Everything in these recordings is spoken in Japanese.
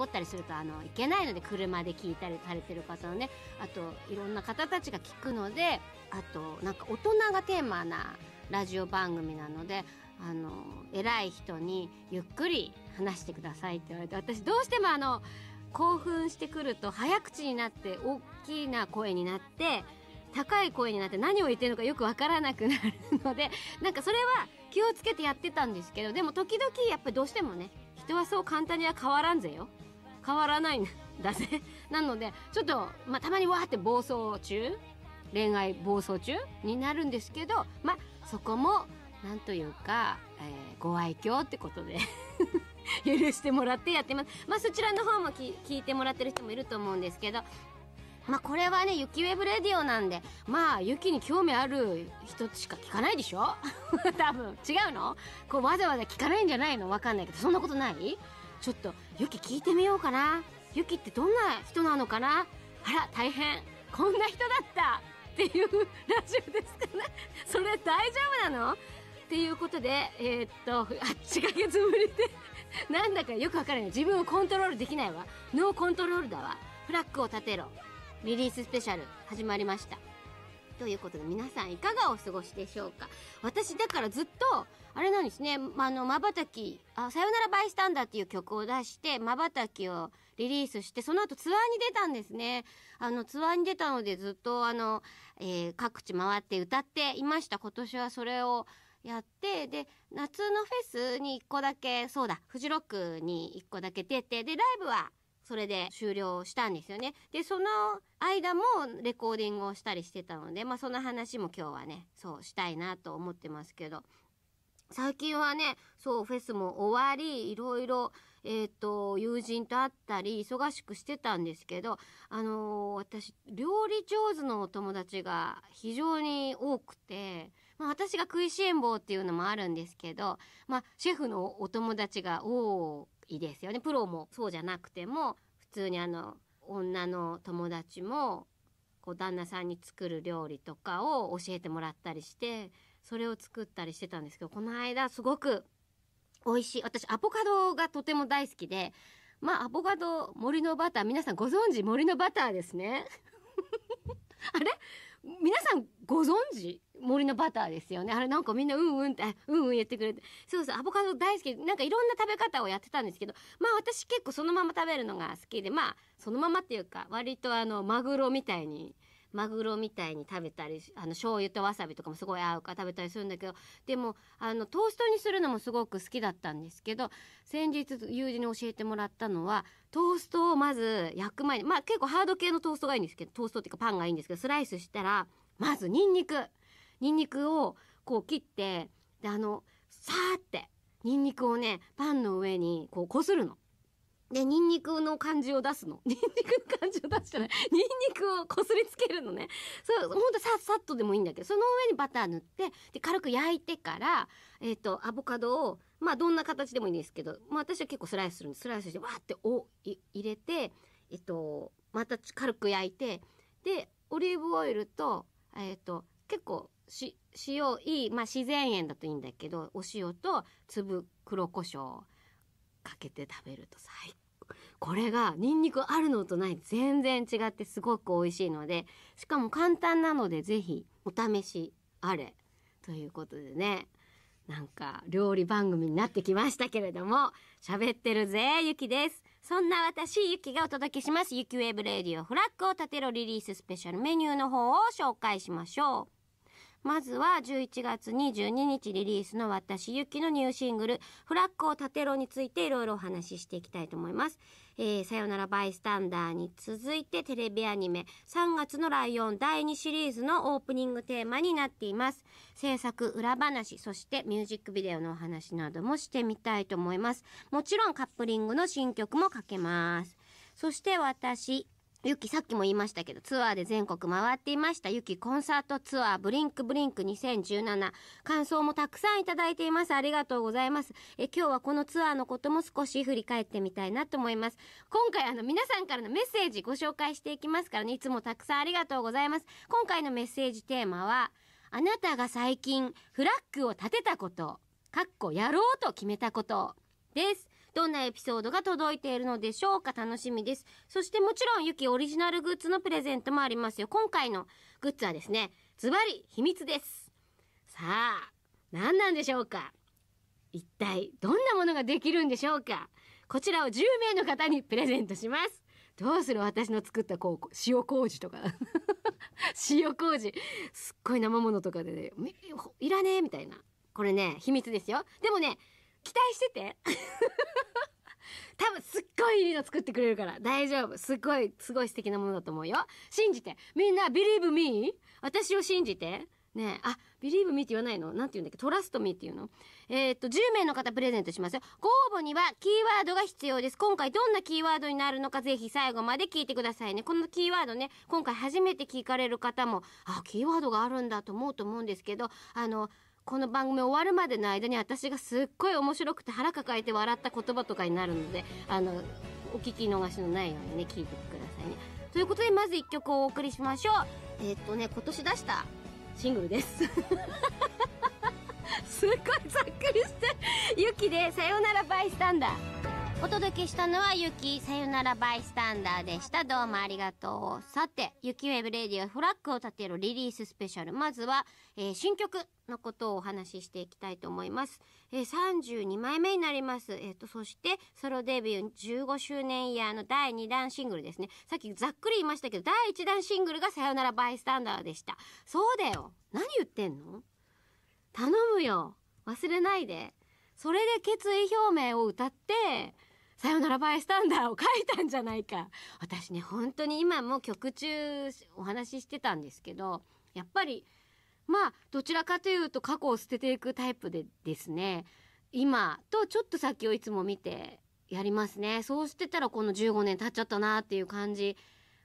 こったりするとあのいけないので車で聞いたりされてる方のねあといろんな方たちが聞くのであとなんか大人がテーマなラジオ番組なのであの偉い人にゆっくり話してくださいって言われて私どうしてもあの興奮してくると早口になって大きな声になって高い声になって何を言ってるのかよくわからなくなるので なんかそれは気をつけてやってたんですけどでも時々やっぱりどうしてもね人はそう簡単には変わらんぜよ。変わらないん だぜ。なので、ちょっと、まあ、たまにわーって暴走中、恋愛暴走中になるんですけど、まあ、そこも、なんというか、えー、ご愛嬌ってことで 許してもらってやってます。まあ、そちらの方も聞いてもらってる人もいると思うんですけど、まあ、これはね、雪ウェブレディオなんで、まあ、雪に興味ある人しか聞かないでしょ 多分。違うのこう、わざわざ聞かないんじゃないのわかんないけど、そんなことないちょっとユキ聞いてみようかなユキってどんな人なのかなあら大変こんな人だったっていうラジオですかねそれ大丈夫なのっていうことでえー、っと8ヶ月ぶりでなんだかよくわからない自分をコントロールできないわノーコントロールだわフラッグを立てろリリーススペシャル始まりましたということで皆さんいかがお過ごしでしょうか私だからずっと、あれなんですね、まあの、瞬き、あ、さよならバイスタンダーっていう曲を出して、瞬きをリリースして、その後ツアーに出たんですね。あの、ツアーに出たのでずっとあの、えー、各地回って歌っていました。今年はそれを、やって、で、夏のフェスに1個だけ、そうだ、フジロックに1個だけ出て、で、ライブはそれで終了したんですよね。で、その間もレコーディングをしたりしてたので、まあその話も今日はね、そうしたいなと思ってますけど。最近はね、そう、フェスも終わり、いろいろ、えっ、ー、と、友人と会ったり、忙しくしてたんですけど、あのー、私、料理上手のお友達が非常に多くて、まあ、私が食いしん坊っていうのもあるんですけど、まあ、シェフのお友達が多いですよね。プロもそうじゃなくても、普通にあの、女の友達も、こう、旦那さんに作る料理とかを教えてもらったりして、それを作ったりしてたんですけど、この間すごく美味しい。私、アボカドがとても大好きで、まあ、アボカド、森のバター、皆さんご存知森のバターですね。あれ皆さんご存知森のバターですよねあれなんかみんなうんうんってうんうん言ってくれてそうそうアボカド大好きなんかいろんな食べ方をやってたんですけどまあ私結構そのまま食べるのが好きでまあそのままっていうか割とあのマグロみたいにマグロみたいに食べたりあの醤油とわさびとかもすごい合うから食べたりするんだけどでもあのトーストにするのもすごく好きだったんですけど先日友人に教えてもらったのはトーストをまず焼く前にまあ結構ハード系のトーストがいいんですけどトーストっていうかパンがいいんですけどスライスしたらまずニンニク。ニンニクをこう切ってであのさーってニンニクをねパンの上にこうこするの。で、ニンニクの感じを出すの。ニンニクの感じを出すじゃない。ニンニクをこすりつけるのね。そう、ほんとさっさっとでもいいんだけど、その上にバター塗って、で、軽く焼いてから、えっ、ー、と、アボカドを、まあ、どんな形でもいいんですけど、まあ、私は結構スライスするんで、スライスして、わーっておい、入れて、えっ、ー、と、また軽く焼いて、で、オリーブオイルと、えっ、ー、と、結構、し塩いい、まあ、自然塩だといいんだけどお塩と粒黒胡椒かけて食べると最高これがニンニクあるのとない全然違ってすごく美味しいのでしかも簡単なので是非お試しあれということでねなんか料理番組になってきましたけれども喋ってるぜゆきですそんな私、ゆきがお届けします。ゆきウェブレディオフラッグを立てろリリーススペシャルメニューの方を紹介しましょう。まずは11月22日リリースの私ゆきのニューシングル、フラッグを立てろについていろいろお話ししていきたいと思います。えー、さよならバイスタンダーに続いてテレビアニメ3月のライオン第2シリーズのオープニングテーマになっています。制作裏話、そしてミュージックビデオのお話などもしてみたいと思います。もちろんカップリングの新曲もかけます。そして私、ゆきさっきも言いましたけど、ツアーで全国回っていました。ゆきコンサートツアー、ブリンクブリンク2017。感想もたくさんいただいています。ありがとうございます。え、今日はこのツアーのことも少し振り返ってみたいなと思います。今回あの皆さんからのメッセージご紹介していきますからね、いつもたくさんありがとうございます。今回のメッセージテーマは、あなたが最近フラッグを立てたこと、かっこやろうと決めたこと。です。どんなエピソードが届いているのでしょうか楽しみです。そしてもちろん、ゆきオリジナルグッズのプレゼントもありますよ。今回のグッズはですね、ズバリ秘密です。さあ、何なんでしょうか一体、どんなものができるんでしょうかこちらを10名の方にプレゼントします。どうする私の作ったこう塩麹とか 塩麹すっごい生ものとかでねいらねえみたいなこれね秘密ですよでもね期待してて。多分すっごいいいの作ってくれるから大丈夫。すっごい、すごい素敵なものだと思うよ。信じて。みんな、believe me? 私を信じて。ねえ、あ、believe me って言わないの何て言うんだっけトラストミーっていうのえー、っと、10名の方プレゼントしますよ。ご応募にはキーワードが必要です。今回どんなキーワードになるのかぜひ最後まで聞いてくださいね。このキーワードね、今回初めて聞かれる方も、あ、キーワードがあるんだと思うと思うんですけど、あの、この番組終わるまでの間に私がすっごい面白くて腹抱えて笑った言葉とかになるので、あの、お聞き逃しのないようにね、聞いてくださいね。ということで、まず一曲をお送りしましょう。えー、っとね、今年出したシングルです。すっごいざっくりして、ゆきで、さよならバイスタンダー。お届けしたのはゆきさよならバイスタンダーでした。どうもありがとう。さて、ゆきウェブレディはフラッグを立てるリリーススペシャル。まずは、えー、新曲のことをお話ししていきたいと思います。えー、32枚目になります。えっ、ー、と、そして、ソロデビュー15周年イヤーの第2弾シングルですね。さっきざっくり言いましたけど、第1弾シングルがさよならバイスタンダーでした。そうだよ。何言ってんの頼むよ。忘れないで。それで決意表明を歌って、さよならバイスタンダーを書いたんじゃないか。私ね、本当に今も曲中お話ししてたんですけど、やっぱり、まあ、どちらかというと過去を捨てていくタイプでですね、今とちょっと先をいつも見てやりますね。そうしてたらこの15年経っちゃったなっていう感じ。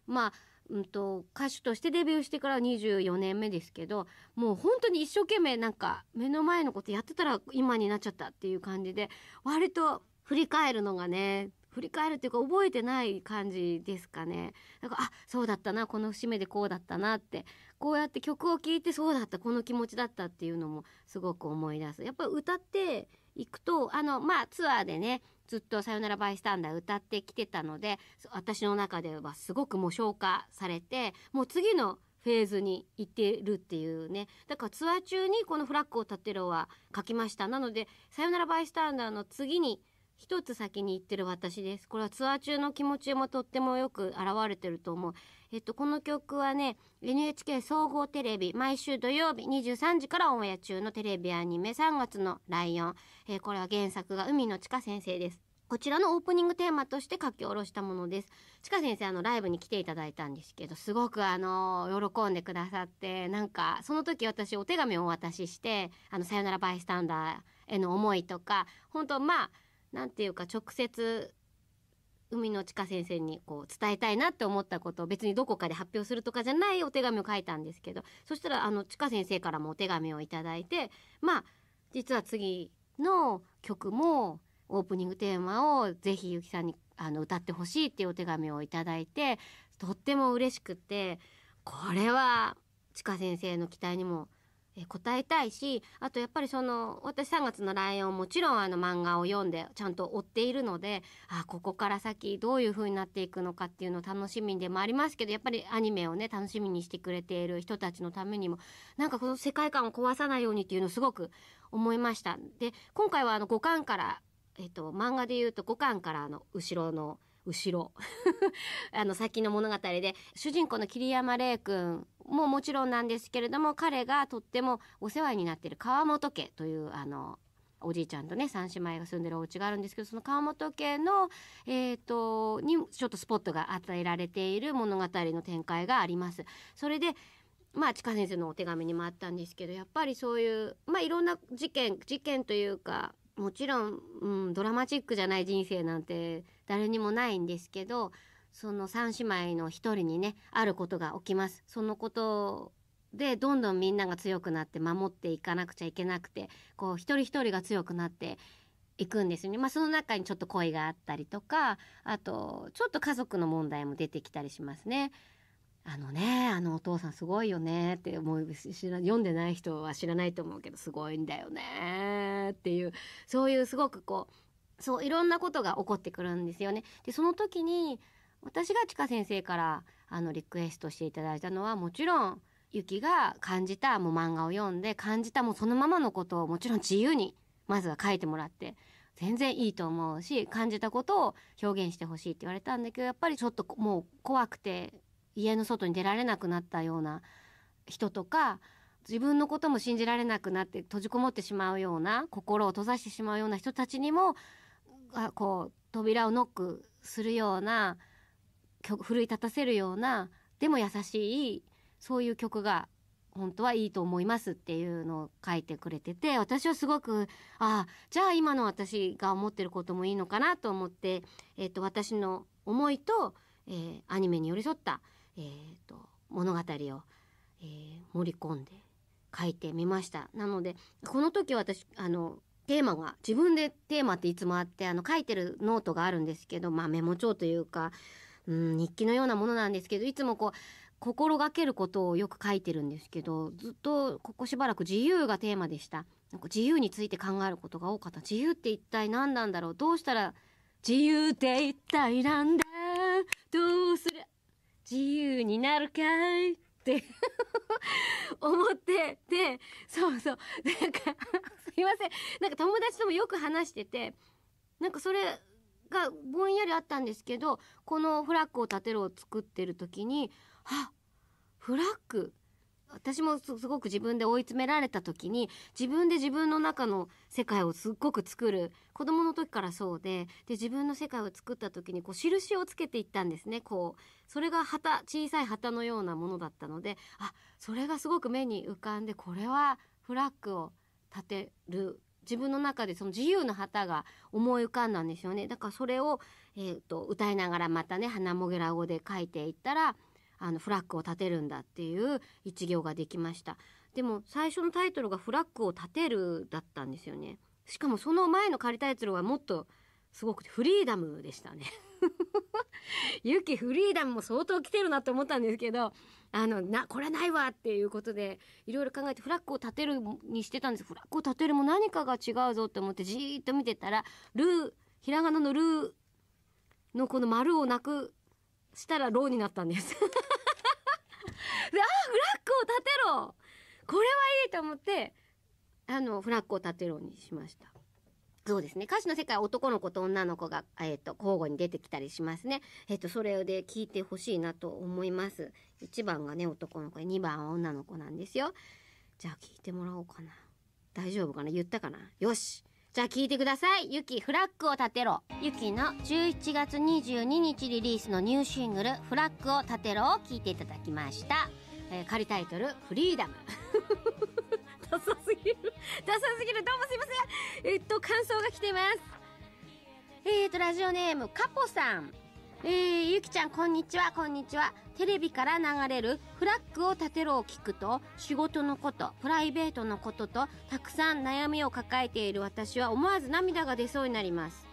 まあ、うんと、歌手としてデビューしてから24年目ですけど、もう本当に一生懸命なんか目の前のことやってたら今になっちゃったっていう感じで、割と振り返るのがね振り返るっていうか覚えてない感じですかねだからあそうだったなこの節目でこうだったなってこうやって曲を聴いてそうだったこの気持ちだったっていうのもすごく思い出すやっぱり歌っていくとあのまあツアーでねずっと「さよならバイスタンダー」歌ってきてたので私の中ではすごくもう消化されてもう次のフェーズに行ってるっていうねだからツアー中にこの「フラッグを立てろ」は書きましたなので「さよならバイスタンダー」の次に「一つ先に言ってる私です。これはツアー中の気持ちもとってもよく表れてると思う。えっと、この曲はね、NHK 総合テレビ、毎週土曜日23時からオンエア中のテレビアニメ3月のライオン。えー、これは原作が海の地下先生です。こちらのオープニングテーマとして書き下ろしたものです。ちか先生、あの、ライブに来ていただいたんですけど、すごく、あの、喜んでくださって、なんか、その時私、お手紙をお渡しして、あの、さよならバイスタンダーへの思いとか、本当まあ、んていうか直接海の地下先生にこう伝えたいなって思ったことを別にどこかで発表するとかじゃないお手紙を書いたんですけどそしたらあの千佳先生からもお手紙を頂いてまあ実は次の曲もオープニングテーマをぜひゆきさんにあの歌ってほしいっていうお手紙を頂いてとっても嬉しくてこれは千佳先生の期待にもえ答えたいしあとやっぱりその私3月のライオンもちろんあの漫画を読んでちゃんと追っているのであここから先どういう風になっていくのかっていうのを楽しみでもありますけどやっぱりアニメをね楽しみにしてくれている人たちのためにもなんかこの世界観を壊さないようにっていうのをすごく思いました。で今回はあの5巻から、えっと、漫画で言うと5巻からの後ろの「後ろ あの先の物語で主人公の桐山礼んももちろんなんですけれども彼がとってもお世話になっている川本家というあのおじいちゃんとね三姉妹が住んでるお家があるんですけどその川本家の、えーと、とにちょっとスポットが与えられている物語の展開があります。それでまあ、近先生のお手紙にもあったんですけどやっぱりそういう、まあ、いろんな事件事件というかもちろん、うん、ドラマチックじゃない人生なんて誰にもないんですけどその3姉妹の一人にねあることが起きます。そのことでどんどんみんなが強くなって守っていかなくちゃいけなくてこう一人一人が強くなっていくんですね。まあ、その中にちょっと恋があったりとかあとちょっと家族の問題も出てきたりしますね。あのねあのお父さんすごいよねって思う知ら読んでない人は知らないと思うけどすごいんだよねっていうそういうすごくこうそういろんなことが起こってくるんですよね。でその時に私がちか先生からあのリクエストしていただいたのはもちろんゆきが感じたもう漫画を読んで感じたもうそのままのことをもちろん自由にまずは書いてもらって全然いいと思うし感じたことを表現してほしいって言われたんだけどやっぱりちょっともう怖くて家の外に出られなくなったような人とか自分のことも信じられなくなって閉じこもってしまうような心を閉ざしてしまうような人たちにもあこう扉をノックするような奮い立たせるようなでも優しいそういう曲が本当はいいと思いますっていうのを書いてくれてて私はすごくああじゃあ今の私が思ってることもいいのかなと思って、えっと、私の思いと、えー、アニメに寄り添った「えーと、物語を、えー、盛り込んで書いてみました。なのでこの時私あのテーマが自分でテーマっていつもあってあの書いてるノートがあるんですけど、まあ、メモ帳というか、うん、日記のようなものなんですけどいつもこう心がけることをよく書いてるんですけどずっとここしばらく自由がテーマでしたなんか自由について考えることが多かった自由って一体何なんだろうどうしたら自由って一体何だ自由になるかいって 思って、て、そうそう、なんか すいません、なんか友達ともよく話してて、なんかそれがぼんやりあったんですけど、このフラッグを立てるを作ってる時に、あ、フラッグ私もすごく自分で追い詰められた時に自分で自分の中の世界をすっごく作る子供の時からそうでで自分の世界を作った時にこう印をつけていったんですねこうそれが旗小さい旗のようなものだったのであそれがすごく目に浮かんでこれはフラッグを立てる自分の中でその自由の旗が思い浮かんだんですよねだからそれを、えーと、と歌いながらまたね花もげら語で書いていったらあのフラッグを立てるんだっていう一行ができましたでも最初のタイトルが「フラッグを立てる」だったんですよねしかもその前の仮タイトルはもっとすごくてフリーダムでしたね ユキフリーダムも相当来てるなと思ったんですけどあのなこれないわっていうことでいろいろ考えてフラッグを立てるにしてたんですフラッグを立てるも何かが違うぞって思ってじーっと見てたらルーひらがなのルーのこの丸をなくしたらローになったんですで、あ フラッグを立てろこれはいいと思って、あの、フラッグを立てろにしました。そうですね。歌詞の世界は男の子と女の子が、えー、と、交互に出てきたりしますね。えっ、ー、と、それで聞いてほしいなと思います。1番がね、男の子で、2番は女の子なんですよ。じゃあ聞いてもらおうかな。大丈夫かな言ったかなよしじゃあ聞いてください。ユキ、フラッグを立てろ。ゆきの11月22日リリースのニューシングル、フラッグを立てろを聞いていただきました。えー、仮タイトル、フリーダム。ダサすぎる。ダサすぎる。どうもすいません。えっと、感想が来ています。えっと、ラジオネーム、カポさん。えー、ゆきちゃん、こんにちは、こんにちは。テレビから流れるフラッグを立てろを聞くと、仕事のこと、プライベートのことと、たくさん悩みを抱えている私は思わず涙が出そうになります。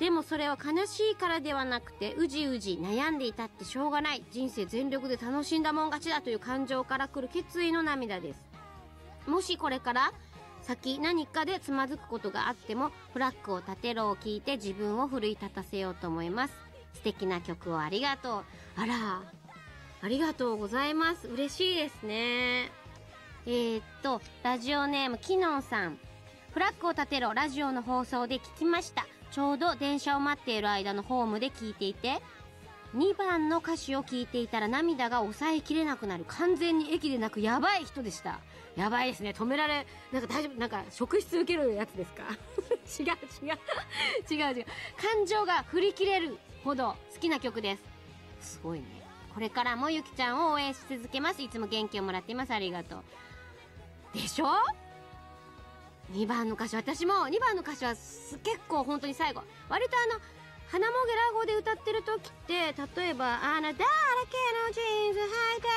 でもそれは悲しいからではなくて、うじうじ悩んでいたってしょうがない。人生全力で楽しんだもん勝ちだという感情から来る決意の涙です。もしこれから、先何かでつまずくことがあっても、フラッグを立てろを聞いて自分を奮い立たせようと思います。素敵な曲をありがとう。あら、ありがとうございます。嬉しいですね。えー、っと、ラジオネーム、キノンさん。フラッグを立てろ、ラジオの放送で聞きました。ちょうど電車を待っている間のホームで聞いていて、2番の歌詞を聞いていたら涙が抑えきれなくなる。完全に駅でなくやばい人でした。やばいですね。止められ、なんか大丈夫、なんか職質受けるやつですか違う 違う。違う違う。感情が振り切れるほど好きな曲です。すごいね。これからもゆきちゃんを応援し続けます。いつも元気をもらっています。ありがとう。でしょ ?2 番の歌詞、私も2番の歌詞は結構本当に最後。割とあの、花もげら語で歌ってる時って、例えば、あなただけのジーンズ履いて、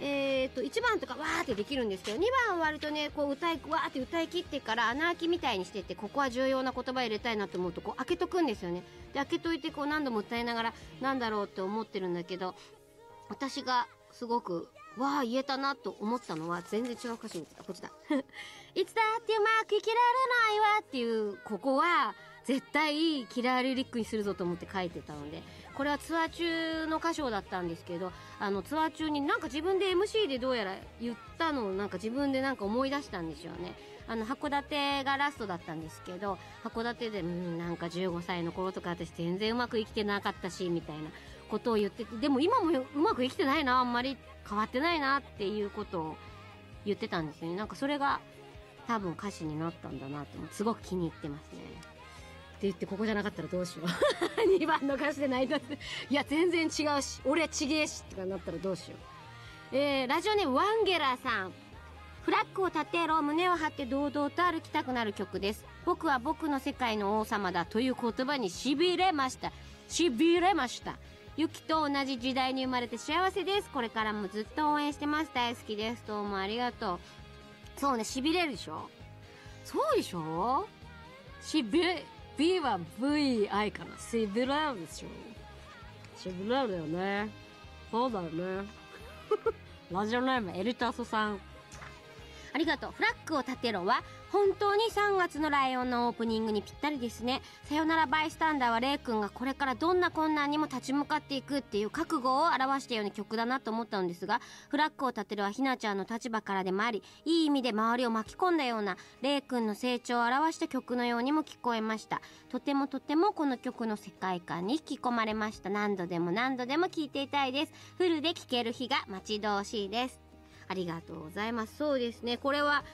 えー、と1番とかわーってできるんですけど2番は割とねこう歌いわーって歌い切ってから穴あきみたいにしてってここは重要な言葉入れたいなと思うとこう開けとくんですよねで開けといてこう何度も歌いながらなんだろうって思ってるんだけど私がすごくわあ言えたなと思ったのは全然違う歌詞にこっちだ。いつだってうまく生きられないわっていうここは絶対キラーリリックにするぞと思って書いてたのでこれはツアー中の歌唱だったんですけど、あの、ツアー中になんか自分で MC でどうやら言ったのをなんか自分でなんか思い出したんですよね。あの、函館がラストだったんですけど、函館で、うん、なんか15歳の頃とか私全然うまく生きてなかったし、みたいなことを言ってて、でも今もうまく生きてないな、あんまり変わってないなっていうことを言ってたんですよね。なんかそれが多分歌詞になったんだなって、すごく気に入ってますね。言ってここじゃなかったらどうしよう2 番歌詞で泣いたっていや全然違うし俺はちげえしとかなったらどうしようえー、ラジオネームワンゲラーさんフラッグを立てろ胸を張って堂々と歩きたくなる曲です僕は僕の世界の王様だという言葉にしびれましたしびれましたゆきと同じ時代に生まれて幸せですこれからもずっと応援してます大好きですどうもありがとうそうねしびれるでしょそうでしょしびれ B は VI かな。シブラウでしょ。シブラウだよね。そうだよね。ラジオネームエルタソさん。ありがとう。フラッグを立てろは、本当に3月のライオンのオープニングにぴったりですね。さよならバイスタンダーはレイ君がこれからどんな困難にも立ち向かっていくっていう覚悟を表したような曲だなと思ったのですが、フラッグを立てるはひなちゃんの立場からでもあり、いい意味で周りを巻き込んだような、レイ君の成長を表した曲のようにも聞こえました。とてもとてもこの曲の世界観に引き込まれました。何度でも何度でも聴いていたいです。フルで聴ける日が待ち遠しいです。ありがとうございます。そうですね。これは、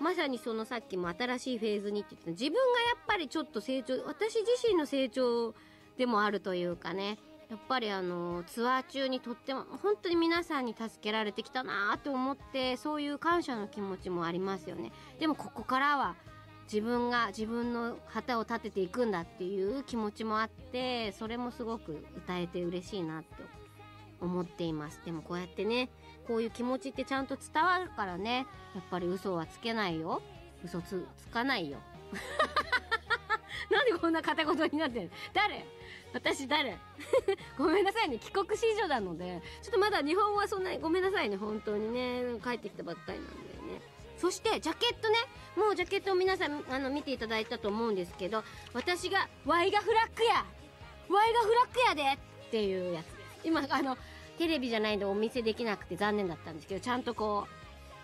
まさにそのさっきも新しいフェーズにって言って自分がやっぱりちょっと成長、私自身の成長でもあるというかね、やっぱりあの、ツアー中にとっても、本当に皆さんに助けられてきたなと思って、そういう感謝の気持ちもありますよね。でもここからは、自分が自分の旗を立てていくんだっていう気持ちもあって、それもすごく歌えて嬉しいなって思っています。でもこうやってね、こういう気持ちってちゃんと伝わるからね。やっぱり嘘はつけないよ。嘘つ、つかないよ。なんでこんな片言になってる誰私誰 ごめんなさいね。帰国子女なので、ちょっとまだ日本はそんなにごめんなさいね。本当にね。帰ってきたばっかりなんだよね。そして、ジャケットね。もうジャケットを皆さん、あの、見ていただいたと思うんですけど、私が、ワイがフラッグやワイがフラッグやでっていうやつです。今、あの、テレビじゃないんでお見せできなくて残念だったんですけど、ちゃんとこ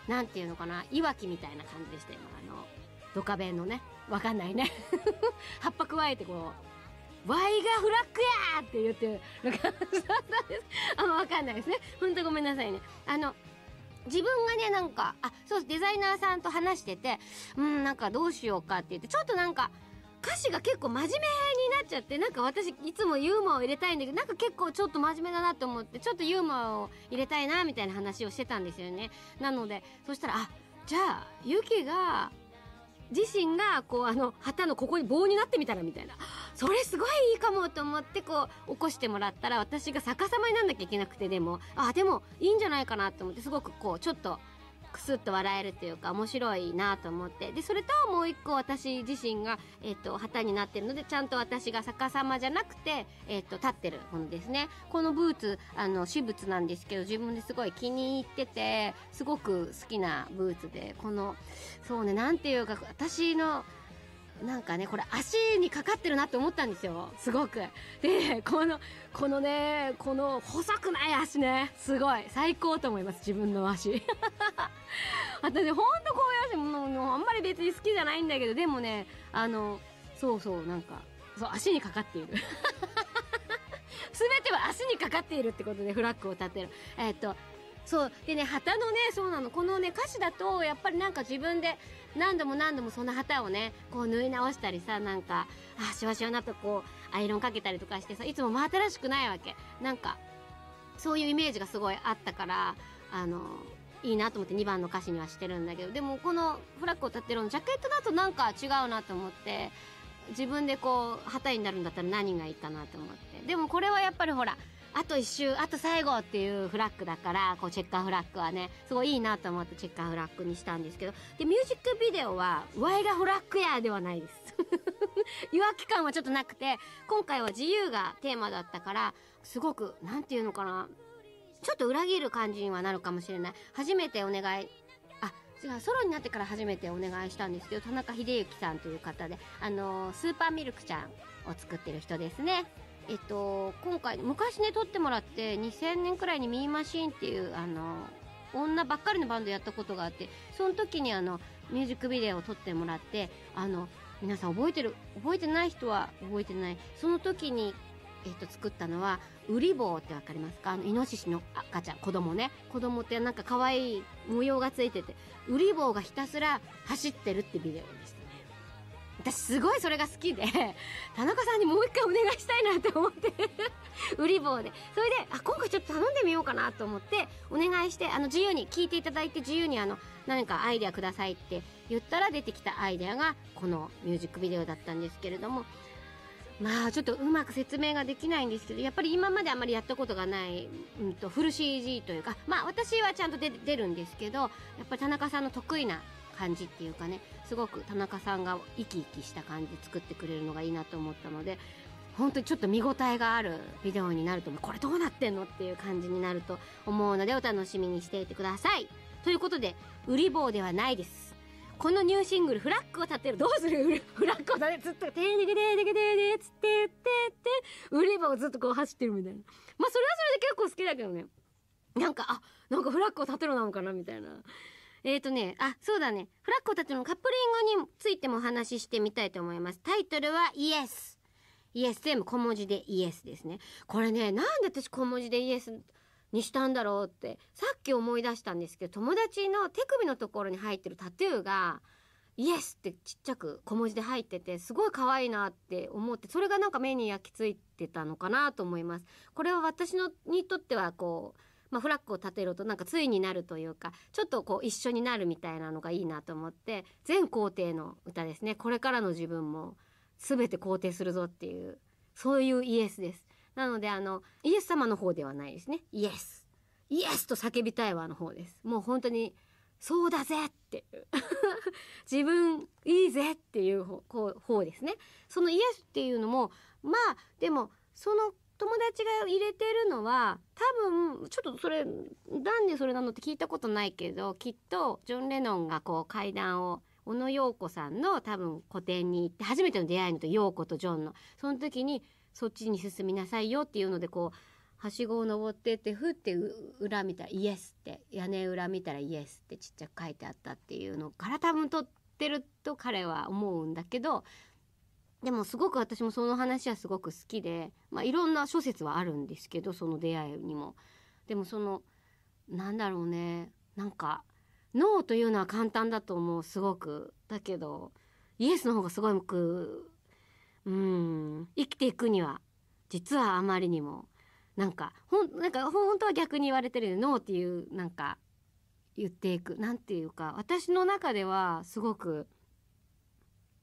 う、なんていうのかな、いわきみたいな感じでしたよ。あの、ドカベンのね、わかんないね。葉っぱわえてこう、ワイガフラッグやーって言ってるのが、あんまわかんないですね。ほんとごめんなさいね。あの、自分がね、なんか、あ、そう、です、デザイナーさんと話してて、うん、なんかどうしようかって言って、ちょっとなんか、歌詞が結構真面目になっちゃってなんか私いつもユーモアを入れたいんだけどなんか結構ちょっと真面目だなと思ってちょっとユーモアを入れたいなみたいな話をしてたんですよねなのでそしたらあじゃあユキが自身がこうあの旗のここに棒になってみたらみたいなそれすごいいいかもと思ってこう起こしてもらったら私が逆さまになんなきゃいけなくてでもあでもいいんじゃないかなと思ってすごくこうちょっとクスッと笑えるというか面白いなと思ってでそれともう一個私自身が、えっと旗になってるのでちゃんと私が逆さまじゃなくて、えっと立ってるものですねこのブーツあの私物なんですけど自分ですごい気に入っててすごく好きなブーツでこのそうね何ていうか私のなんかね、これ足にかかってるなって思ったんですよ。すごく。で、この、このね、この細くない足ね、すごい。最高と思います、自分の足。私、ほんとこういう足も、もあんまり別に好きじゃないんだけど、でもね、あの、そうそう、なんか、そう、足にかかっている。す べては足にかかっているってことでフラッグを立てる。えー、っと、そうでね旗のねそうなのこのね歌詞だとやっぱりなんか自分で何度も何度もその旗をねこう縫い直したりさなんかあしわしわなとこうアイロンかけたりとかしてさいつも真新しくないわけなんかそういうイメージがすごいあったからあのいいなと思って2番の歌詞にはしてるんだけどでもこのフラッグを立ってるのジャケットだとなんか違うなと思って自分でこう旗になるんだったら何がいいかなと思ってでもこれはやっぱりほらあと一周、あと最後っていうフラッグだから、こうチェッカーフラッグはね、すごいいいなと思ってチェッカーフラッグにしたんですけど、で、ミュージックビデオは、ワイがフラッグやではないです。違 和感はちょっとなくて、今回は自由がテーマだったから、すごく、なんていうのかな、ちょっと裏切る感じにはなるかもしれない。初めてお願いあ、違う、ソロになってから初めてお願いしたんですけど、田中秀幸さんという方で、あのー、スーパーミルクちゃんを作ってる人ですね。えっと、今回昔ね撮ってもらって2000年くらいに「ミーマシーン」っていうあの女ばっかりのバンドやったことがあってその時にあのミュージックビデオを撮ってもらってあの皆さん覚えてる覚えてない人は覚えてないその時に、えっと、作ったのはウリボって分かりますかあのイノシシの赤ちゃん子供ね子供ってなんか可愛い模様がついててウリボがひたすら走ってるってビデオです私すごいそれが好きで 田中さんにもう一回お願いしたいなって思って 売り棒でそれであ今回ちょっと頼んでみようかなと思ってお願いしてあの自由に聞いていただいて自由にあの何かアイデアくださいって言ったら出てきたアイデアがこのミュージックビデオだったんですけれどもまあちょっとうまく説明ができないんですけどやっぱり今まであんまりやったことがない、うんと、とフル CG というかまあ私はちゃんと出るんですけどやっぱり田中さんの得意な感じっていうかねすごく田中さんが生き生きした感じ作ってくれるのがいいなと思ったので本当にちょっと見応えがあるビデオになると思うこれどうなってんのっていう感じになると思うのでお楽しみにしていてくださいということで売り棒ではないですこのニューシングル、フラッグを立てる。どうするフラッグを立てる。ずっと、てーでけでーでけでーでーつってーってって、売り場をずっとこう走ってるみたいな。まあ、それはそれで結構好きだけどね。なんか、あ、なんかフラッグを立てるなのかなみたいな。えっ、ー、とね、あ、そうだね。フラッコたちのカップリングについてもお話ししてみたいと思います。タイトルはイエス。イエス、全部小文字でイエスですね。これね、なんで私小文字でイエスにしたんだろうって、さっき思い出したんですけど、友達の手首のところに入ってるタトゥーが、イエスってちっちゃく小文字で入ってて、すごい可愛いなって思って、それがなんか目に焼き付いてたのかなと思います。これは私のにとってはこう、まあ、フラッグを立てろとなんかついになるというかちょっとこう一緒になるみたいなのがいいなと思って全肯定の歌ですねこれからの自分も全て肯定するぞっていうそういうイエスです。なのであのイエス様の方ではないですねイエスイエスと叫びたいわの方です。もう本当にそうだぜっていう 自分いいぜっていう方こう方ですね。そのイエスっていうのもまあでもその友達が入れてるのは多分ちょっとそれなんでそれなのって聞いたことないけどきっとジョン・レノンがこう階段を小野陽子さんの多分個展に行って初めての出会いのと陽子とジョンのその時にそっちに進みなさいよっていうのでこうはしごを登ってってふって裏見たら「イエス」って屋根裏見たら「イエス」ってちっちゃく書いてあったっていうのから多分撮ってると彼は思うんだけどでもすごく私もその話はすごく好きで、まあ、いろんな諸説はあるんですけどその出会いにも。でもそのなんだろうねなんかノーというのは簡単だと思うすごくだけどイエスの方がすごいくうん生きていくには実はあまりにもなんかほんなんか本当は逆に言われてるよノーっていうなんか言っていくなんていうか私の中ではすごく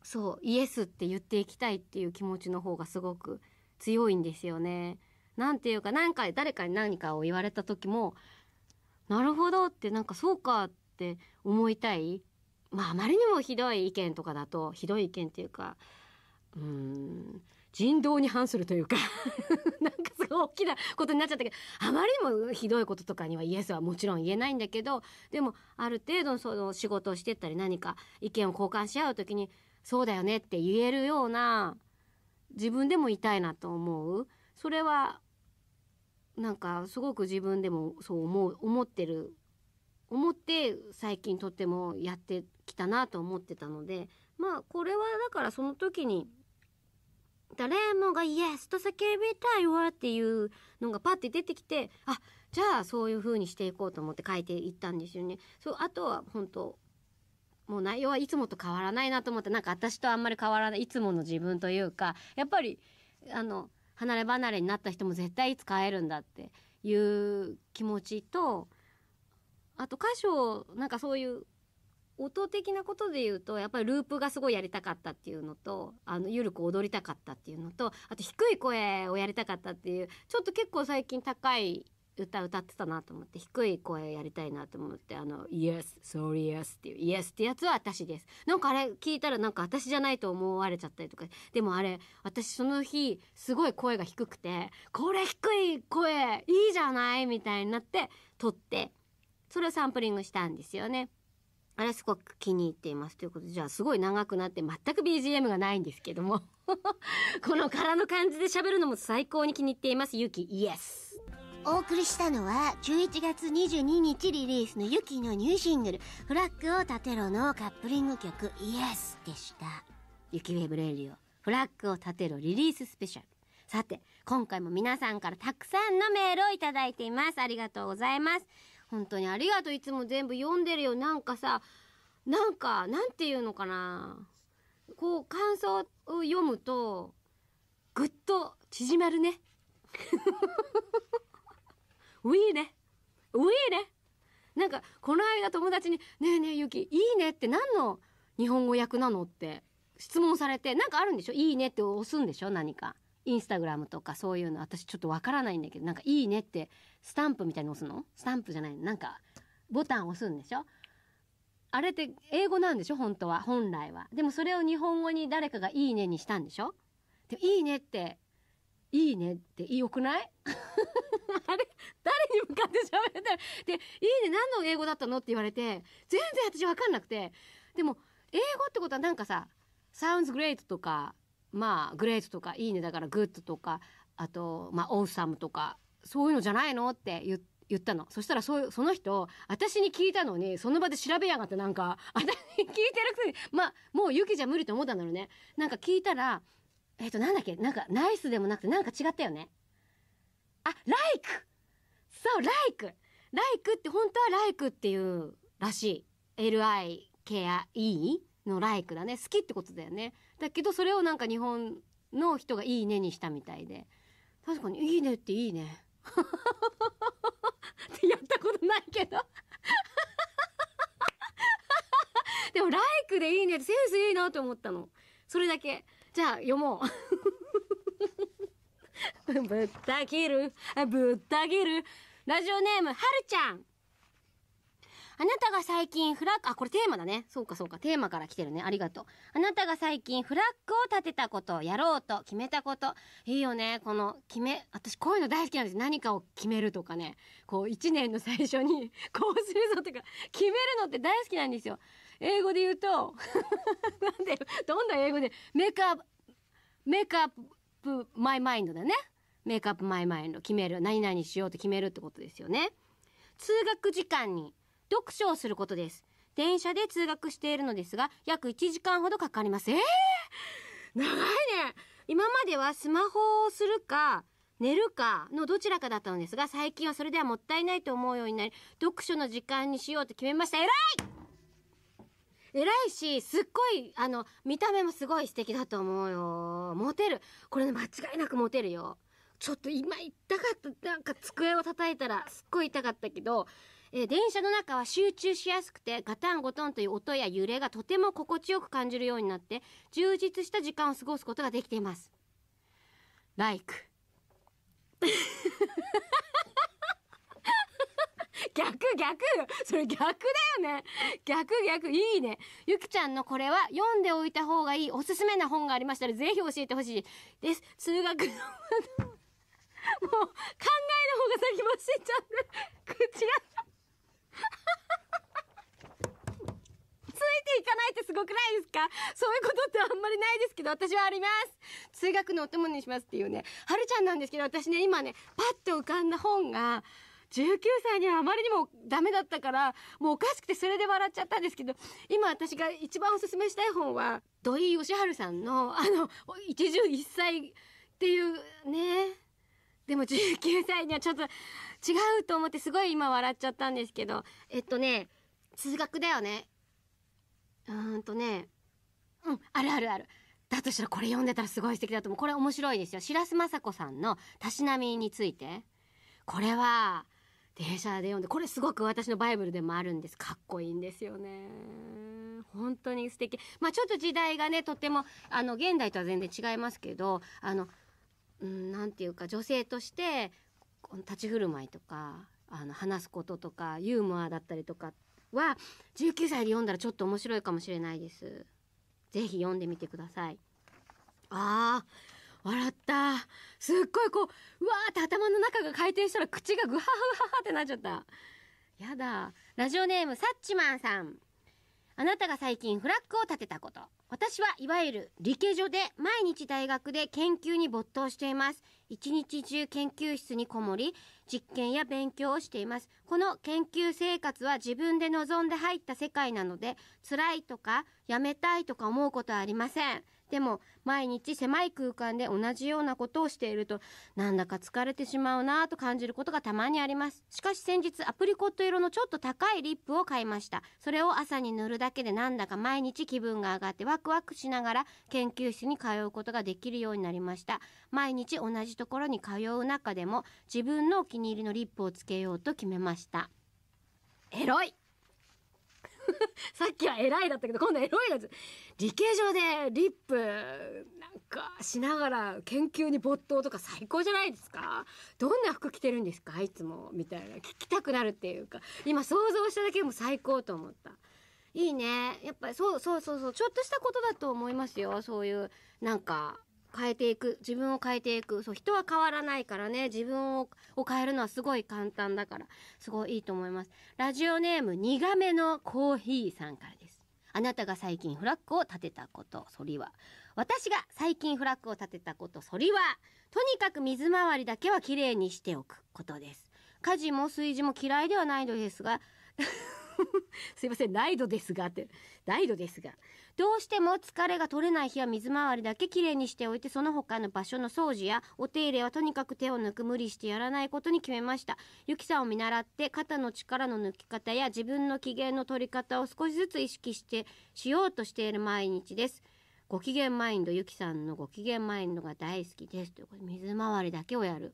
そうイエスって言っていきたいっていう気持ちの方がすごく強いんですよね。なんていうか何か誰かに何かを言われた時もなるほどってなんかそうかって思いたい。まああまりにもひどい意見とかだとひどい意見っていうかうん人道に反するというか なんかすごい大きなことになっちゃったけどあまりにもひどいこととかにはイエスはもちろん言えないんだけどでもある程度その仕事をしてったり何か意見を交換し合う時にそうだよねって言えるような自分でもいたいなと思うそれはなんかすごく自分でもそう思う思ってる思って最近とってもやってきたなと思ってたのでまあこれはだからその時に誰もが「イエス」と叫びたいわっていうのがパッて出てきてあじゃあそういう風にしていこうと思って書いていったんですよね。そうあとは本当もう内容はいつもと変わらないなと思って、なんか私とあんまり変わらない、いつもの自分というか、やっぱり、あの、離れ離れになった人も絶対いつ変えるんだっていう気持ちと、あと歌詞を、なんかそういう音的なことで言うと、やっぱりループがすごいやりたかったっていうのと、あの、ゆるく踊りたかったっていうのと、あと低い声をやりたかったっていう、ちょっと結構最近高い歌歌ってたなと思って低い声やりたいなと思ってあの「Yes sorry yes」っていう「Yes」ってやつは私ですなんかあれ聞いたらなんか私じゃないと思われちゃったりとかでもあれ私その日すごい声が低くて「これ低い声いいじゃない!」みたいになって撮ってそれをサンプリングしたんですよね。あれすごく気に入っていますということでじゃあすごい長くなって全く BGM がないんですけども この柄の感じで喋るのも最高に気に入っていますゆきイエスお送りしたのは11月22日リリースのユキのニューシングル「フラッグを立てろ」のカップリング曲「イエス」でした。ユキウェブレリオ「フラッグを立てろ」リリーススペシャル。さて、今回も皆さんからたくさんのメールをいただいています。ありがとうございます。本当にありがとう。いつも全部読んでるよ。なんかさ、なんか、なんていうのかな。こう、感想を読むと、ぐっと縮まるね。「ういね。ういね。なんか、この間友達に、ねえねえゆき、いいねって何の日本語訳なのって質問されて、なんかあるんでしょいいねって押すんでしょ何か。インスタグラムとかそういうの、私ちょっとわからないんだけど、なんかいいねってスタンプみたいに押すのスタンプじゃないなんか、ボタン押すんでしょあれって英語なんでしょ本当は。本来は。でもそれを日本語に誰かがいいねにしたんでしょでもいいねっていいねって良くない あれ誰に向かって喋ったらで「いいね何の英語だったの?」って言われて全然私分かんなくてでも英語ってことはなんかさ「sounds great」とか「まあ great」とか「いいね」だから「good」とかあと「まあ awesome」とかそういうのじゃないのって言って。言ったのそしたらそうその人私に聞いたのにその場で調べやがってなんか私に聞いてるくせにまあもうユキじゃ無理と思ったんだろうねなんか聞いたらえっ、ー、と、なんだっけなんか、ナイスでもなくて、なんか違ったよね。あ、ライクそう、ライクライクって本当はライクっていうらしい。L-I-K-E のライクだね。好きってことだよね。だけどそれをなんか日本の人がいいねにしたみたいで。確かにいいねっていいね。ってやったことないけどでもライクでいいねってセンスいいなと思ったの。それだけ。じゃあ読もう。ぶった切る、ぶった切る。ラジオネーム、はるちゃん。あなたが最近フラッグ、あ、これテーマだね。そうかそうか。テーマから来てるね。ありがとう。あなたが最近フラッグを立てたこと、やろうと決めたこと。いいよね。この、決め、私こういうの大好きなんです。何かを決めるとかね。こう、一年の最初に、こうするぞとか、決めるのって大好きなんですよ。英語で言うと なんでどんな英語でメイクアップメイクアップマイマインドだねメイクアップマイマインド決める何々しようと決めるってことですよね通学時間に読書をすることです電車で通学しているのですが約1時間ほどかかりますえー、長いね今まではスマホをするか寝るかのどちらかだったのですが最近はそれではもったいないと思うようになり読書の時間にしようと決めました偉い偉いしすっごいあの見た目もすごい素敵だと思うよモテるこれね間違いなくモテるよちょっと今痛かったなんか机を叩いたらすっごい痛かったけどえ電車の中は集中しやすくてガタンゴトンという音や揺れがとても心地よく感じるようになって充実した時間を過ごすことができています。Like 逆逆それ逆だよね逆逆いいねゆきちゃんのこれは読んでおいた方がいいおすすめな本がありましたらぜひ教えてほしいです数学のもう考えの方が先走っちゃって口が ついていかないってすごくないですかそういうことってあんまりないですけど、私はあります。通学のお供にしますっていうね、はるちゃんなんですけど、私ね、今ね、パッと浮かんだ本が、19歳にはあまりにもダメだったから、もうおかしくてそれで笑っちゃったんですけど、今私が一番おすすめしたい本は、土井善晴さんの、あの、11歳っていうね、でも19歳にはちょっと違うと思ってすごい今笑っちゃったんですけど、えっとね、通学だよね。うーんとね、うん、あるあるある。だとしたらこれ読んでたらすごい素敵だと思う。これ面白いですよ。白洲雅子さんのたしなみについて。これは、電車で読んでこれすごく私のバイブルでもあるんですかっこいいんですよね本当に素敵まあちょっと時代がねとってもあの現代とは全然違いますけどあの何、うん、て言うか女性として立ち振る舞いとかあの話すこととかユーモアだったりとかは19歳で読んだらちょっと面白いかもしれないです。ぜひ読んでみてください。ああ笑ったすっごいこううわーって頭の中が回転したら口がグハハハってなっちゃったやだラジオネームサッチマンさんあなたが最近フラッグを立てたこと私はいわゆる理系所で毎日大学で研究に没頭しています一日中研究室にこもり実験や勉強をしていますこの研究生活は自分で望んで入った世界なので辛いとかやめたいとか思うことはありませんでも毎日狭い空間で同じようなことをしているとなんだか疲れてしまうなぁと感じることがたまにありますしかし先日アプリコット色のちょっと高いリップを買いましたそれを朝に塗るだけでなんだか毎日気分が上がってワクワクしながら研究室に通うことができるようになりました毎日同じところに通う中でも自分のお気に入りのリップをつけようと決めましたエロい さっきは偉いだったけど、今度はエロいず。理系上でリップなんかしながら研究に没頭とか最高じゃないですかどんな服着てるんですかいつも。みたいな。聞きたくなるっていうか、今想像しただけでも最高と思った。いいね。やっぱりそうそうそうそう。ちょっとしたことだと思いますよ。そういう、なんか、変えていく自分を変えていくそう人は変わらないからね自分を変えるのはすごい簡単だからすごいいいと思いますラジオネーム苦めのコーヒーさんからですあなたが最近フラッグを立てたこと、それは。私が最近フラッグを立てたこと、それは。とにかく水回りだけはきれいにしておくことです。家事も炊事も嫌いではないのですが、すいません、ないのですがって、ないのですが。どうしても疲れが取れない日は水回りだけきれいにしておいてその他の場所の掃除やお手入れはとにかく手を抜く無理してやらないことに決めましたゆきさんを見習って肩の力の抜き方や自分の機嫌の取り方を少しずつ意識してしようとしている毎日ですご機嫌マインドゆきさんのご機嫌マインドが大好きですということで水回りだけをやる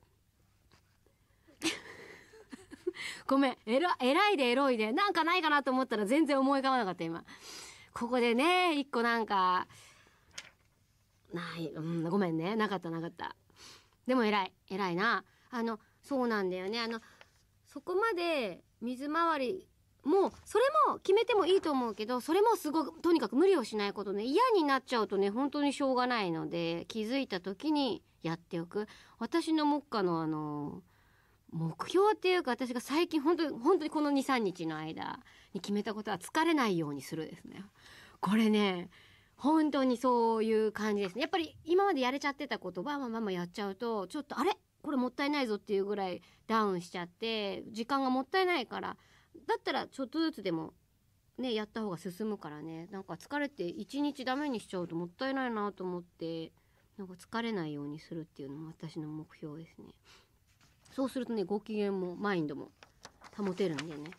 ごめんえら偉いでエロいでなんかないかなと思ったら全然思い浮かばなかった今ここでね一個なんかない、うん、ごめんねなかったなかったでも偉い偉いなあのそうなんだよねあのそこまで水回りもうそれも決めてもいいと思うけどそれもすごくとにかく無理をしないことね嫌になっちゃうとね本当にしょうがないので気づいた時にやっておく私の目下のあのー目標っていうか私が最近本当に本当にこの23日の間に決めたことは疲れないようにするですね。これね本当にそういう感じですね。やっぱり今までやれちゃってたことばまあまあまやっちゃうとちょっとあれこれもったいないぞっていうぐらいダウンしちゃって時間がもったいないからだったらちょっとずつでもねやった方が進むからねなんか疲れて一日ダメにしちゃうともったいないなと思ってなんか疲れないようにするっていうのも私の目標ですね。そうするとねご機嫌もマインドも保てるんでね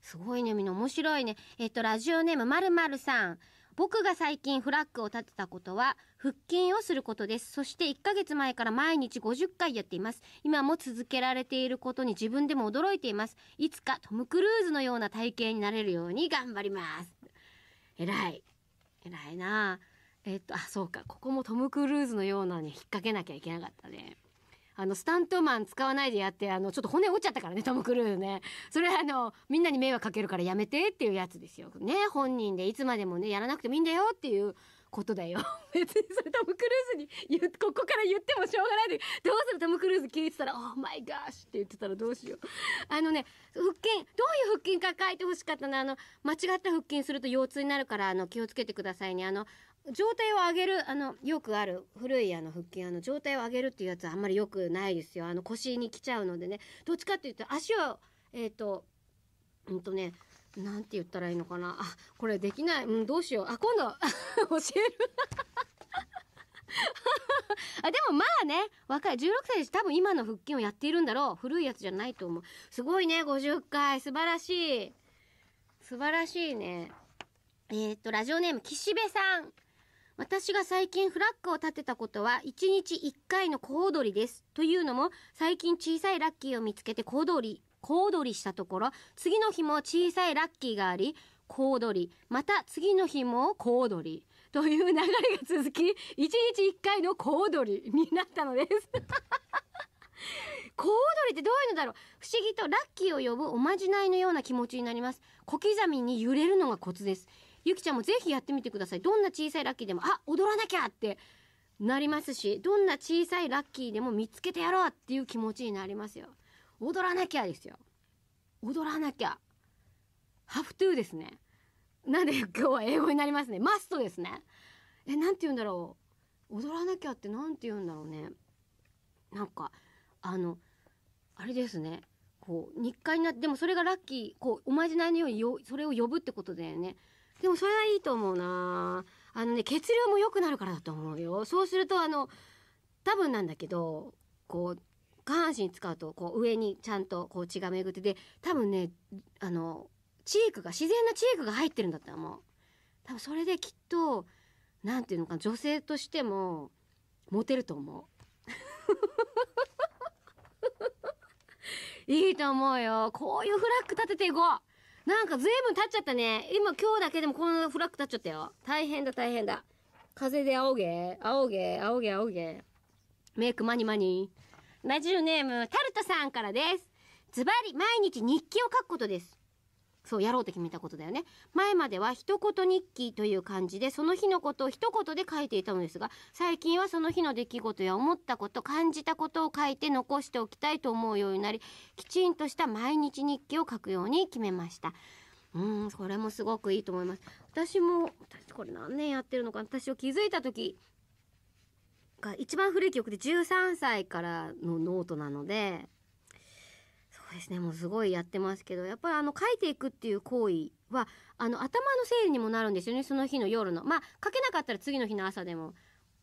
すごいねみんな面白いねえっとラジオネームまるまるさん僕が最近フラッグを立てたことは腹筋をすることですそして1ヶ月前から毎日50回やっています今も続けられていることに自分でも驚いていますいつかトム・クルーズのような体型になれるように頑張りますえらいえらいなえっとあそうかここもトム・クルーズのようなに引っ掛けなきゃいけなかったねあの、スタントマン使わないでやって、あの、ちょっと骨折っちゃったからね、トム・クルーズね。それあの、みんなに迷惑かけるからやめてっていうやつですよ。ね、本人でいつまでもね、やらなくてもいいんだよっていうことだよ。別にそれトム・クルーズに言ここから言ってもしょうがないで、どうするトム・クルーズ聞いてたら、オーマイガーシって言ってたらどうしよう。あのね、腹筋、どういう腹筋か書いてほしかったな。あの、間違った腹筋すると腰痛になるから、あの、気をつけてくださいね。あの、状態を上げるあのよくある古いあの腹筋あの状態を上げるっていうやつはあんまりよくないですよあの腰にきちゃうのでねどっちかっていうと足をえっ、ー、とうんとねなんて言ったらいいのかなあこれできないうんどうしようあ今度 教える あでもまあね若い16歳で多分今の腹筋をやっているんだろう古いやつじゃないと思うすごいね50回素晴らしい素晴らしいねえっ、とラジオネーム岸辺さん私が最近フラッグを立てたことは1日1回の小躍りです。というのも最近小さいラッキーを見つけて小躍り、小躍りしたところ次の日も小さいラッキーがあり小躍り、また次の日も小躍りという流れが続き1日1回の小躍りになったのです。小踊りってどういうのだろう不思議とラッキーを呼ぶおまじないのような気持ちになります小刻みに揺れるのがコツですゆきちゃんもぜひやってみてください。どんな小さいラッキーでも、あ、踊らなきゃってなりますし、どんな小さいラッキーでも見つけてやろうっていう気持ちになりますよ。踊らなきゃですよ。踊らなきゃ。ハフトゥーですね。なんで今日は英語になりますね。マストですね。え、なんて言うんだろう。踊らなきゃってなんて言うんだろうね。なんか、あの、あれですね。こう、日課になって、でもそれがラッキー、こう、おまじないのようによ、それを呼ぶってことだよね。でもそれはいいと思うなあのね血流も良くなるからだと思うよそうするとあの多分なんだけどこう下半身使うとこう上にちゃんとこう血が巡ってで多分ねあのチークが自然なチークが入ってるんだったらもう多分それできっとなんていうのか女性としてもモテると思う。いいと思うよこういうフラッグ立てていこうなんか随分経っちゃったね。今今日だけでもこのフラッグ経っちゃったよ。大変だ大変だ。風で仰げ、仰げ、仰げ、仰げ。メイクマニマニ。ラジオネーム、タルトさんからです。ズバリ、毎日日記を書くことです。そうやろうと決めたことだよね前までは一言日記という感じでその日のことを一言で書いていたのですが最近はその日の出来事や思ったこと感じたことを書いて残しておきたいと思うようになりきちんとした毎日日記を書くように決めましたうんこれもすごくいいと思います私も私これ何年やってるのか私を気づいた時が一番古い記憶で13歳からのノートなのでですねもうすごいやってますけどやっぱりあの書いていくっていう行為はあの頭の整理にもなるんですよねその日の夜のまあ書けなかったら次の日の朝でも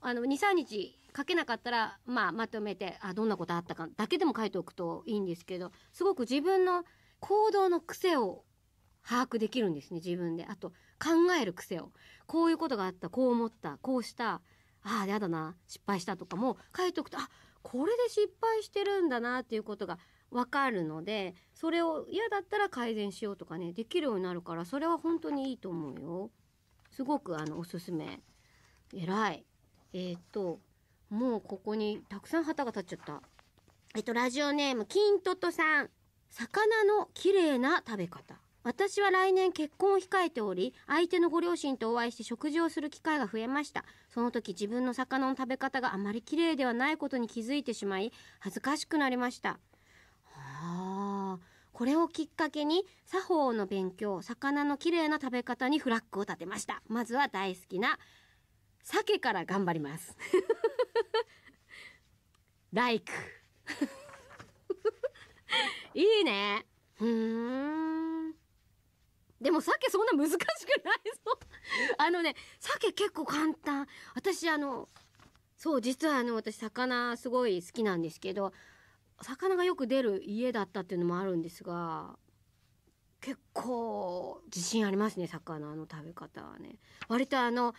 あの23日書けなかったら、まあ、まとめてあどんなことあったかだけでも書いておくといいんですけどすごく自分の行動の癖を把握できるんですね自分であと考える癖をこういうことがあったこう思ったこうしたああやだな失敗したとかも書いておくとあこれで失敗してるんだなっていうことがわかるのでそれを嫌だったら改善しようとかねできるようになるからそれは本当にいいと思うよ。すごくあのおすすめ。えらい。えっ、ともうここにたくさん旗が立っちゃった。えっ、とラジオネームキントトさん。魚の綺麗な食べ方。私は来年結婚を控えており、相手のご両親とお会いして食事をする機会が増えました。その時自分の魚の食べ方があまり綺麗ではないことに気づいてしまい、恥ずかしくなりました。これをきっかけに作法の勉強魚の綺麗な食べ方にフラッグを立てましたまずは大好きな鮭から頑張ります ライク いいねうんでも鮭そんな難しくないぞ あのね鮭結構簡単私あのそう実はあの私魚すごい好きなんですけど魚がよく出る家だったっていうのもあるんですが結構自信ありますね魚の食べ方はね。割とあの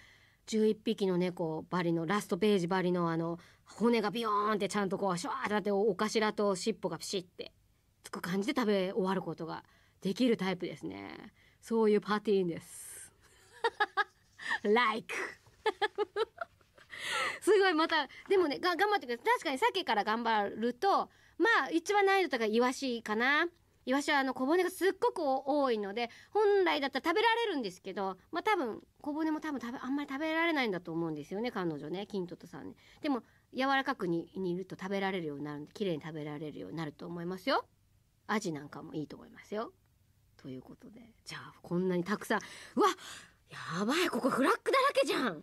11匹の猫バリのラストページバリのあの骨がビヨーンってちゃんとこうシュワーってお頭と尻尾がピシッてつく感じで食べ終わることができるタイプですね。そういうパーティーンです。like すごいまたでもねが頑張ってください確かに鮭から頑張るとまあ、一番難易度高いイワシかな。イワシはあの小骨がすっごく多いので、本来だったら食べられるんですけど、まあ多分、小骨も多分食べ、あんまり食べられないんだと思うんですよね、彼女ね、キントトさんね。でも、柔らかくに煮ると食べられるようになるんで、綺麗に食べられるようになると思いますよ。アジなんかもいいと思いますよ。ということで、じゃあこんなにたくさん、うわやばい、ここフラッグだらけじゃん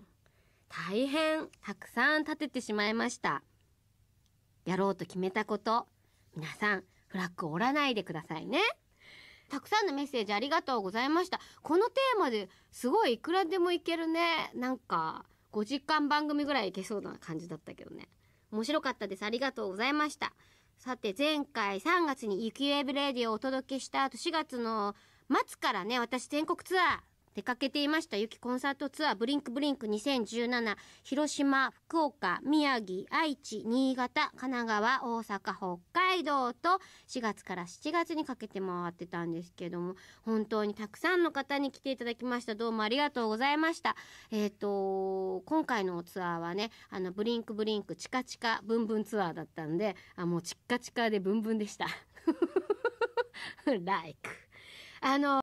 大変、たくさん立ててしまいました。やろうと決めたこと、皆さん、フラッグ折らないでくださいね。たくさんのメッセージありがとうございました。このテーマですごいいくらでもいけるね。なんか、5時間番組ぐらいいけそうな感じだったけどね。面白かったです。ありがとうございました。さて、前回3月に雪ウェブレディをお届けした後、4月の末からね、私全国ツアー出かけていました雪コンサートツアーブリンクブリンク2017広島、福岡、宮城、愛知、新潟、神奈川、大阪、北海道と4月から7月にかけて回ってたんですけども本当にたくさんの方に来ていただきましたどうもありがとうございましたえっ、ー、と今回のツアーはねあのブリンクブリンクチカチカブンブンツアーだったんであもうチッカチカでブンブンでした ライクあの